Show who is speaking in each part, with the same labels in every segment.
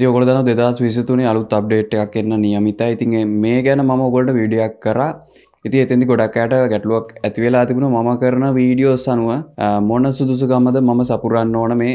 Speaker 1: දියගොල දන දෙදස් විසතුනි අලුත් අප්ඩේට් එකක් එන්න නියමිතයි ඉතින් මේ ගැන මම ගොල්ට වීඩියක් කරා ඉති එතෙදි ගොඩක්කට ගැටලුවක් ඇතිවෙලා තිබුණ මම කරන වීඩියෝස් අනුව මොන සුදුසුගමද මම සපුරන්න ඕන මේ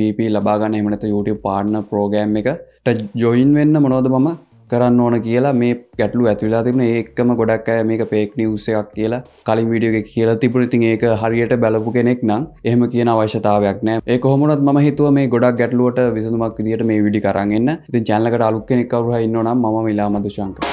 Speaker 1: වයිප ලබාගන්න එමනත YouTube පාන්න ප්‍රෝගෑම් එකට ජොයින් වෙන්න මොනෝද මම කරන්න ඕන කියලා මේ ගැටලු ඇතිවෙලා තිබන ඒක්කම ගොඩක් අය මේක පේක් නිවසයක් කියලා කලින් විඩියෝ කියලා තිබුණ ඉතින් ඒක හරියට බැලපු කෙනෙක් නම් එහෙම කියන අවශ්‍යතාවයක් නෑ ඒ කොහොමනත් ම හිතුව මේ ගොඩක් ගැටලුවට විසඳමක් විදිට මේ විඩි කරන්න ති ජැල්ලකට අලුක් කෙනෙක් කවරුහ ඉන්නනම් ම විලාමදුශංකර.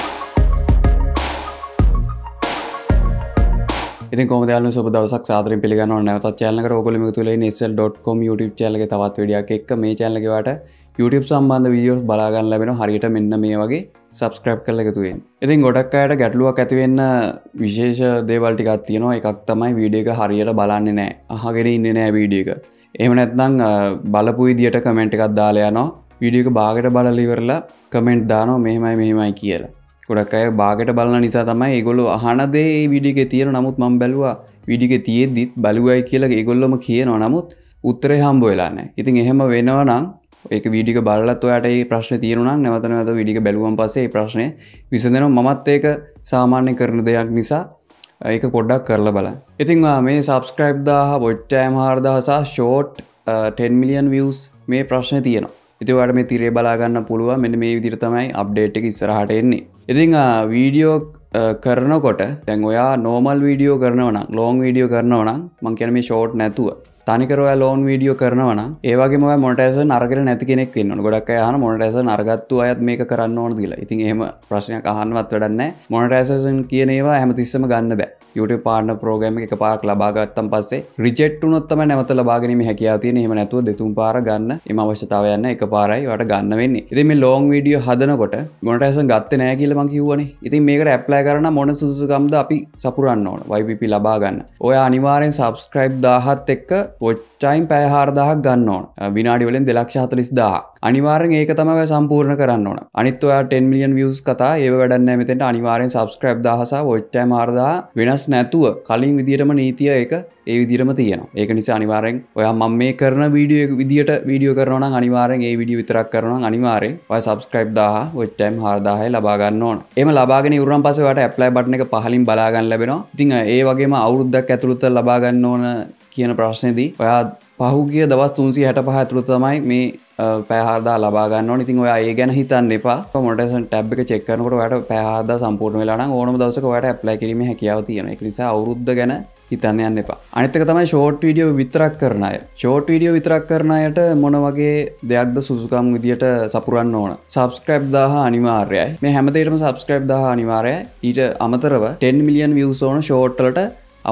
Speaker 1: ඉති කොමදයාල සුබ දවසක් සාදර පිගන්න නැතත් චාලක ෝගලම තුල ෙසල්.කොම් YouTube චලක තවත් ඩියක් එක් මේ චැලකවට YouTube සම්බන්ධ වීියෝස් බලාගන්න ලැබෙන හරිට මෙන්න මේ වගේ සබස්ක්‍රප් කල එකතුවෙන් ඉතින් ගොඩක් අයට ගැටලුවක් ඇතිවෙන්න විශේෂ දේවල්ටිකත් තියෙනවා එකක් තමයි වීඩියක හරියට බලන්න නෑ අහගෙන ඉන්න නෑ වීඩියක එම නැත්නං බලපු ඉදියට කමෙන්ට් එකක් දාලයනවා විඩියක බාගට බලලිවරලා කමෙන්ට් දානෝ මෙහෙමයි මෙහෙමයි කියලා ගොඩක් අය බාගට බලන නිසා තමයි ඒගොලු අහනදේ විඩික තියෙන නමුත් මං බැලවා විඩික තියෙද්දිත් බලුවයි කියලා ඒගොල්ලොම කියනවා නමුත් උත්තර හම්බ වෙලානෑ ඉතින් එහෙම වෙනවා නම් ඒක වීඩික බලත් ඔයාට ප්‍රශ්න තියරුණා නැවතන ඇත විඩික බැලුවන් පසේ ප්‍රශ්නය විසඳන මත් ඒක සාමාන්‍ය කරන දෙයක් නිසා ඒක පොඩ්ඩක් කරලා බල ඉතින්වා මේ සබස්ක්‍රයිබ් දාහ බොච්චෑම් හාර්දහසා ෂෝට් 10 මිලියන් වියස් මේ ප්‍රශ්න තියනවා ඉතිවට මේ තිරේ බලාගන්න පුළුව මෙ මේ විදිර තමයි අප්ඩේට් එක ඉස්සරහට එන්නේ ඉතිං වීඩියෝ කරනකොට තැන් ඔයා නෝමල් වීඩියෝ කරනවන ලෝන් වීඩියෝ කරනවනම් මං කියන මේ ෂෝට් නැතුව තනිකරව ලෝන් වීඩියෝ කරනවන ඒවගේ මොටස නර්ගර නැති කෙනෙක් වන්න ගොඩක් යහන මොටස නර්ගත්තු අයත් මේ කරන්න ඕන කියලා ඉතින් එහෙම ප්‍රශ්නය කහන්වත් වැඩන්න මොනටසන් කියනවා හැමතිස්සම ගන්න බෑ YouTube පාන ප්‍රෝගම එක පාක් ලබාගත්තම් පස්සේ රිජෙට් උනොත්තම නැවත ලබාගනීම හැකියාව තියෙන එහෙම නැතුව දෙතුන් පාර ගන්න එම අවශ්‍යතාව යන්න එක පාරයි වට ගන්න වෙන්නේ. ඉතින් මේ ලොන් වීඩියෝ හදනකොට මොනටයිසන් ගත්තේ නැහැ කියලා මං කිව්වනේ. ඉතින් මේකට ඇප්ලයි කරන මොන සුදුසුකම්ද අපි සපුරන්න ඕන YPP ලබා ගන්න. ඔය අනිවාර්යෙන් subscribe 17 එක්ක පොච් ටයිම් පෑ හාරදාහක් ගන්න ඕන විනාඩිවලින් දෙලක්ෂ හතලිස් දා අනිවාරෙන් ඒක තමයි සම්පූර්ණ කරන්න ඕන අනිත්වා 10 මිලියන් වියස් කතා ඒ වැඩන්න මෙතට අනිවාරෙන් සබස්ක්‍රබ් දහස ොච්චය මාර්දා වෙනස් නැතුව කලින් විදිටම නීතිය එක ඒ විදිරම තියෙන ඒක නිසා අනිවාරෙන් ඔයා මම මේ කරන වීඩියෝ විදිට වීඩියෝ කරන අනිවාරෙන් ඒ විඩිය විතරක් කරන අනිවාරෙන් ඔය සබස්ක්‍රයිබ් දාහ ඔච්චයිම් හාදාහය ලබාගන්න ඕන එම ලබාගෙන උරන් පසවට ඇප්ලයි බට්න එක පහලින් බලාගන්න ලැබෙන තිං ඒ වගේම අවුරුද්දක් ඇතුළුත ලබාගන්න ඕන කියන ප්‍රශ්නයදී ඔයා පහුගිය දවස් තුන්සි හැට පහ ඇතුළු තමයි මේ පැහදා ලබාගන්න ඉතින් ඔයා ඒ ගැන හිතන්න එපා මොටසන් ටැබ් එක චෙක්කනකට වැට පැහද සම්පූර්ණ වෙලාන ඕනම දවසක වැට ඇප්ලයි කිරීම හැකියාව තියෙන නිසා අවුද්ධ ගැන හිතන්න යන්න එපා අනිතක තමයි ෂෝට් වීඩියෝ විතරක් කරනය ෂෝට් වීඩියෝ විතරක් කරනයට මොන වගේ දෙයක්ද සුසුකම් විදිට සපුරන්න ඕන සබස්ක්‍රප් දාහ අනිවාර්යයි මේ හැමතේටම සබස්ක්‍රප් දාහ අනිවාරය ඊට අමතරව 10 මිලියන් වියසෝන ෂෝට්ටලට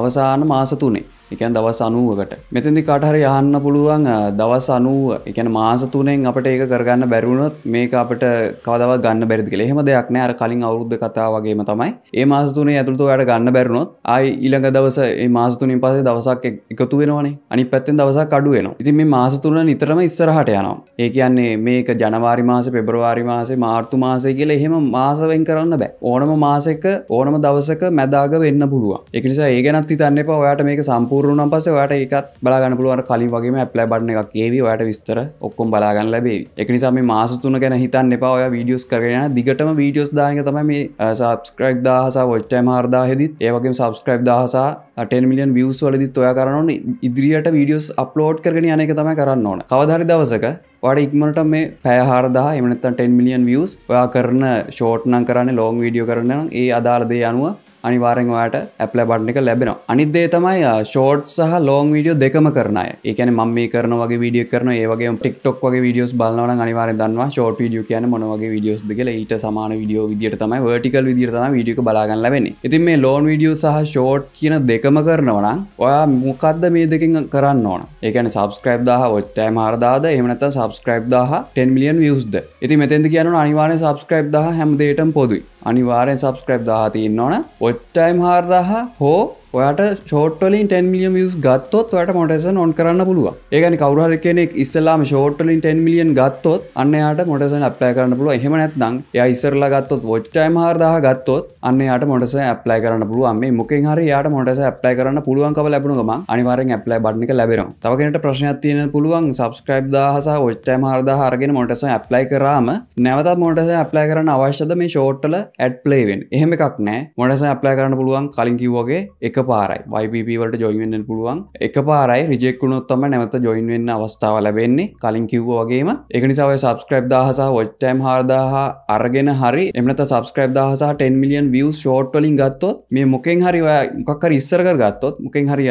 Speaker 1: අවසාන මාස තුනේ එකන් දවස් අනුවකට මෙතදි කාටහරි යහන්න පුළුවන් දවස් අනුව එකන මාසතුනෙන් අපට ඒක කරගන්න බැරුණොත් මේක අපට කවදව ගන්න බැරිදි කළ එහෙම දෙයක් නෑර කලින් අවුද්ධ කතා වගේම තමයි ඒ මාසතුනේ ඇතුළතු වැඩ ගන්න බැරුණොත් අයි ඉළඟ දවස ඒ මාසතුනින් පසේ දවසක් එකතු වෙනවානේ අනි පැත්තෙන් දවසක් අඩුවෙනවා ඉතින් මේ මාසතුන නිතරම ඉස්සරහට යනවා ඒ කියන්නේ මේක ජනවාරි මාස පෙබරවාරි මාසේ මාර්තු මාසය කියල එහෙම මාසවෙන් කරන්න බෑ ඕනම මාසක ඕනම දවසක මැදාග වෙන්න පුළුවන් එකනිසා ඒ ගැනත් හිතන්න එපා ඔයාට මේක සම්පූර් පූරුණ පස ඔට එකත් බලාගන්න පුළුවන් කලින් වගේම ඇප්ලයි බඩන එකක් ඒවී ඔයට විස්තර ඔක්කොම් බලාගන්න ලැබේ එකනිසාම මාසතුන ගැන හිතන් එපා ඔය වීඩියස් කරගෙන දිගටම වීඩියෝස් දානක තමයි මේ සබස්ක්‍රයිබ් දහසා ඔච්චයි මාර්දාහෙදිත් ඒවගේ සබස්ක්‍රයිබ් දහසා 10 මිලියන් වියස් වලදිත් ඔයා කරන්න ඉදිරියට වීඩියෝස් අප්ලෝඩ් කරගෙන යන එක තමයි කරන්න ඕන කවධරි දවසක වඩ ඉක්මට මේ පෑහාරදා එමනත්තන් 10 මිලියන් වියස් ඔයා කරන ෂෝට්නං කරන්න ලෝං වීඩියෝ කරන ඒ අදාලදේ අනුව අනිවාරෙන් ඔයාට ඇප්ල බට්න එක ලැබෙන අනිදේ තමයි ෂෝට් සහ ලෝන් වීඩියෝ දෙකම කරනය එකන ම මේ කරන වගේ විඩිය කරන ඒවගේ ටික්ටොක් වගේ විඩියෝස් බලන අනිවාර දන්නවා ෂෝට් විඩියෝ කියන මොනවගේ විඩියෝස් දෙකල ඊට සමාන විඩියෝ විදිට තමයි වටිකල් විදිරතම විඩියක බලාගන්න ලැබෙන ඉතින් මේ ලෝන් විඩියෝ සහ ෂෝට් කියන දෙකම කරනවනම් ඔයා මොකක්ද මේ දෙකින් කරන්න ඕන ඒකන සබස්ක්‍රයිබ් දාහ ඔත්තෑ මාරදාද එමනත සබස්ක්‍රයිබ් දාහ 10 මිලියන් වියස්ද ඉති මෙතැද කියන අනිවාන සබස්ක්‍රයිබ් දහ හැමදේට පොදුයි අනිවාරෙන් සබස්ක්‍රප් දාහ තියන්න ඕන ඔච්චයිම් හාර්දාහ හෝ ඔයාට ෂෝටලින් 10 මිලියම් ියස් ගත්තොත් වට මොටසන් ඔොන් කරන්න පුළුව ඒගනි කවරහර කෙනෙක් ඉස්සලාම ෂෝටලින් 10 මිලියන් ගත්තොත් අන්නයාට මොටසන් අප්ලය කරන්න පුළුව එහෙමනැත් නම් ය ඉස්සරල ගත්තොත් ොච්චයි හරදාහ ගත්තොත් අන්නයාට මොටස අප්ලය කරන්න පුළුවන් මේ මොකින් හරි යාට මොටස අප්ලය කරන්න පුළුවන්කව ලැබුණුම අනිවාරෙන් අප්ලය බඩ්නික ලැබෙනවා තවකට ප්‍රශ්නයක් තියෙන පුළුවන් සබස්ක්‍රයිබ් දහස ඔච්චයි හරදා හරගෙන මොටස අප්ලයි කරාම නැවත මොටස අප්ලය කරන්න අවශ්‍යද මේ ෂෝට්ටල ඇඩ් පලේවෙන් එහෙම එකක් නෑ මොටස අප්ලය කරන්න පුළුවන් කලින් කිව්වගේ එක එක පාරයි වයිප වලට ජොයිවෙන්න පුළුවන් එක පාරයි රිජෙක්ුණොත්තම නැවත ජොයින් වෙන්න අවස්ථාව ලැබෙන්නේ කලින් කිව්ව වගේම එක නිසාව සබස්ක්‍රප් දහස වොච්ටම් හාදාහ අරගෙන හරි එමනත සබස්ක්‍රප් දහස 10 මිලියන් විය ෂෝට්ටලින් ගත්තොත් මේ මොකෙන් හරි මොකක්කර ඉස්සරක ගත්තොත් මොකෙන් හරි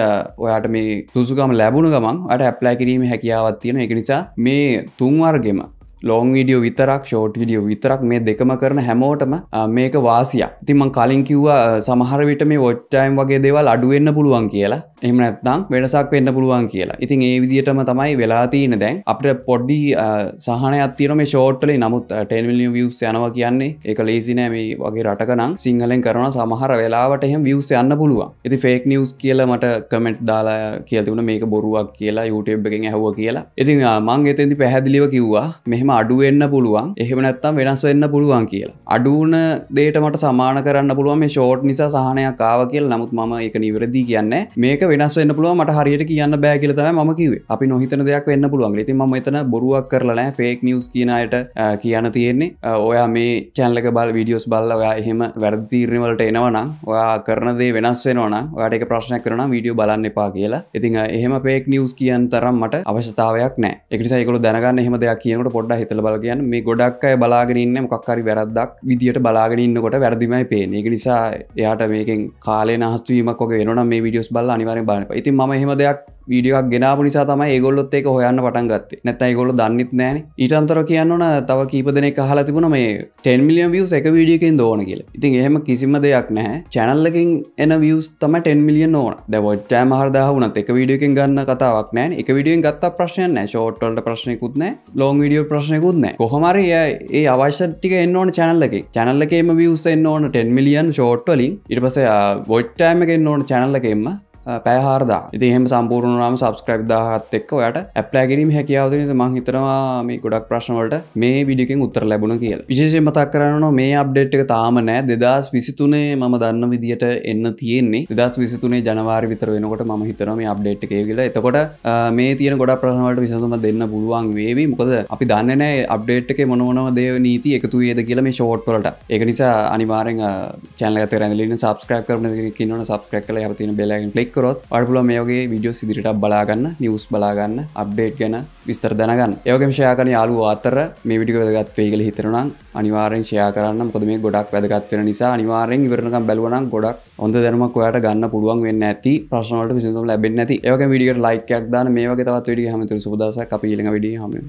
Speaker 1: ඔයාට මේ තුසුකම ලැබුණ ගමන් අට ඇප්ලයි කිරීම හැකියාවත් තියෙන එක නිසා මේ තුන්වර්ගෙම ලෝන් විඩියෝ විතරක් ෂෝට් විඩියෝ විතරක් මේ දෙකම කරන හැමෝටම මේක වාසිය ඉතින් මං කලින් කිව්වා සමහර විට මේ වොට්ටයිම් වගේ දේවල් අඩුවෙන්න පුළුවන් කියලා එම නැත්තං වැඩසක් වෙන්න පුළුවන් කියලා ඉතින් ඒ විදිටම තමයි වෙලා තියෙන දැන් අපට පොඩ්ඩි සහනයත්තිරම ෂෝට්ටලි නමුත් ටෙන්මිලිය වියස් යනව කියන්නේ එක ලේසිනෑ මේ වගේ රටකනම් සිංහලෙන් කරන සමහර වෙලාවට එහෙම වියස් යන්න පුළුවන් ඇති ෆේක් නිියස් කියල මට කමෙන්ට් දාලා කියතිවුණ මේක බොරුවක් කියලා යුටබ් එකෙන් ඇහව කියලා ඉතින් මං එතන්ති පැහැදිලිව කිව්වා මෙහෙම අඩුවෙන්න්න පුළුවන් එහෙම නැත්තම් වෙනස් වෙන්න පුළුවන් කියලා අඩුවන දේට මට සමාන කරන්න පුළුවන් මේ ෂෝට් නිසා සහනයක් කාව කියල නමුත් මම එක නිවරදී කියන්න මේක වෙනස් වන්න පුළුව මට හරියට කියන්න බෑගලත ම කිව අපි නොහිතන දෙයක් වෙන්න පුළුවන් ති ම එතන බොරුවක් කරලනෑ ෆේක් නිියස් කියනයට කියන තියෙන්නේ ඔයා මේ චැන්ලක බල් විඩියෝස් බල්ලවා එහෙම වැරදිීරණවලට එනවනම් ඔයා කරනදේ වෙනස් වෙනවන ඔයාට ප්‍රශ්න කරන විඩියෝ බලන්න එපා කියලා ඉතින් එහෙම පේක් නිියස් කියන් තරම් මට අවශ්‍යතාවයක් නෑ එකසයිකල දැනගන්න එහෙම දෙයක් කියනට පොඩ්ඩ හිතල බලගයන් මේ ගොඩක් අය බලාගෙනන්න මොක්කරි වැරදක් විදිට බලාගෙනන්නකොට වැරදිමයි පේන එක නිසා එයාට මේකෙන් කාලේ නහස්තුවීමක් ොගේ වෙනන මේ විඩියස් බල අනිවර අනිවාරෙන් බලන්න ඉතින් ම එහෙම දෙයක් වීඩියක් ගෙනාපු නිසා තමයි ඒගොල්ලොත් ඒක හොයන්න පටන් ගත්තේ නැතයි ගොල්ල දන්නෙත් නෑන ඊටන්තර කියන්න ඕන තව කීප දෙනෙ හලා තිබුණ මේ 10 මිලියන් වියස් එක වීඩියකෙන් දෝන කියල ඉතින් එහෙම කිසිම දෙයක් නෑ චැනල්ලකින් එන වියස් තම 10 මිලියන් ඕන දැවොට් ෑම හරදාහ වුණත් එක වීඩියකෙන් ගන්න කතාවක් නෑ එක විඩියෙන් ගත්ත ප්‍රශ්නයන ෂෝට්ටල්ට ප්‍රශ්නයකුත් නෑ ලෝන් වීඩියෝ ප්‍රශ්නයකුත් නෑ කොහමර ඒ අවශ්‍යටික එන්න ඕන චැනල්ලක චැනල්ලකේම වියස් එන්න ඕන 10 මිලියන් ෂෝට්වලින් ඉට පස වොට්ටෑම එක එන්න ඕන චැනල්ලකෙම පෑහාරදා ඉතිහෙම සම්පූර්ණනාම සබස්ක්‍රයිබ් දාහත් එක් ඔයට ඇප්ලෑ කිරීම හැකියාවදනද මං හිතනවා මේ ගොඩක් ප්‍රශ්නවලට මේ විඩිකින් උත්තර ලැබුණ කියල විශේෂෙන් මතක් කරන්න මේ අප්ඩේට් එක තාම නෑ දෙදස් විසිතුනේ මම දන්න විදිහට එන්න තියෙන්නේ දෙදස් විසිතුනේ ජනවාරි විතර වෙනකොට ම හිතනම අප්ඩේට් එකේ කියල එතකොට මේ තියෙන ගොඩ ප්‍රහණවට විසඳම දෙන්න පුළුවන් වේවි මොකද අපි දන්නනෑ අප්ඩේට් එක මොනවනව දේව නීති එකතු ඒද කියල මේ ෂෝට්වලට එක නිසා අනිවාරෙන් චැනල තරැලින් සබස්ක්‍රප කරන කින්න සබස්ක්‍රක් කල හතින බෙලගෙන් ලෙක් කරොත් පටපුල මේ වගේ විඩියෝ සිදිරිට බලාගන්න නිවස් බලාගන්න අප්ඩේට් ගැන විස්තර දැනගන්න ඒවගේම ෂයාකන යාලු අතර මේ විඩික වැදගත් වේ කියල හිතරනම් අනිවාරෙන් ෂයා කරන්න කොද මේ ගොඩක් වැදගත්වෙන නිසා අනිවාරෙන් විරණකම් බැලවනම් ගොඩක් හොඳ දැනමක් ඔයාට ගන්න පුළුවන් වෙන්න ඇති ප්‍රශ්නලට විසිතුම් ලැබෙන් ඇති ඒක විඩිය ලයිකයක් දාන මේක තවත් විඩිය හමතුර සුදස අපිලඟ විඩිය හමේ